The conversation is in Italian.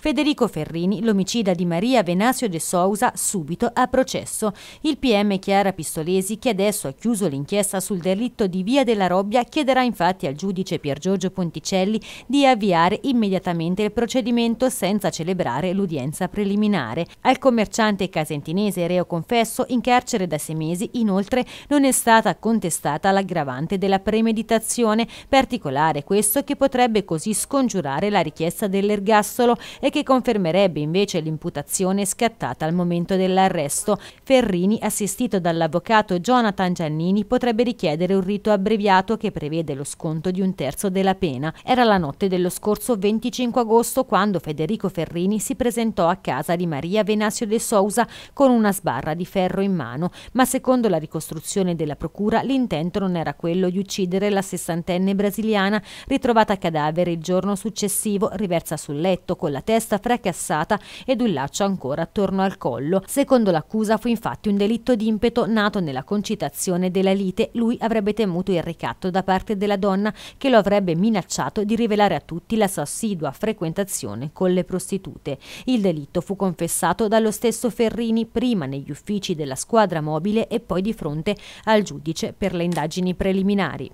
Federico Ferrini, l'omicida di Maria Venasio de Sousa, subito a processo. Il PM Chiara Pistolesi, che adesso ha chiuso l'inchiesta sul delitto di Via della Robbia, chiederà infatti al giudice Pier Giorgio Ponticelli di avviare immediatamente il procedimento senza celebrare l'udienza preliminare. Al commerciante casentinese reo confesso in carcere da sei mesi, inoltre non è stata contestata l'aggravante della premeditazione, particolare questo che potrebbe così scongiurare la richiesta dell'ergastolo e e che confermerebbe invece l'imputazione scattata al momento dell'arresto. Ferrini, assistito dall'avvocato Jonathan Giannini, potrebbe richiedere un rito abbreviato che prevede lo sconto di un terzo della pena. Era la notte dello scorso 25 agosto quando Federico Ferrini si presentò a casa di Maria Venasio de Sousa con una sbarra di ferro in mano, ma secondo la ricostruzione della procura l'intento non era quello di uccidere la sessantenne brasiliana ritrovata cadavere il giorno successivo, riversa sul letto con la testa testa fracassata ed un laccio ancora attorno al collo. Secondo l'accusa fu infatti un delitto di impeto nato nella concitazione della lite. Lui avrebbe temuto il ricatto da parte della donna che lo avrebbe minacciato di rivelare a tutti la sua assidua frequentazione con le prostitute. Il delitto fu confessato dallo stesso Ferrini prima negli uffici della squadra mobile e poi di fronte al giudice per le indagini preliminari.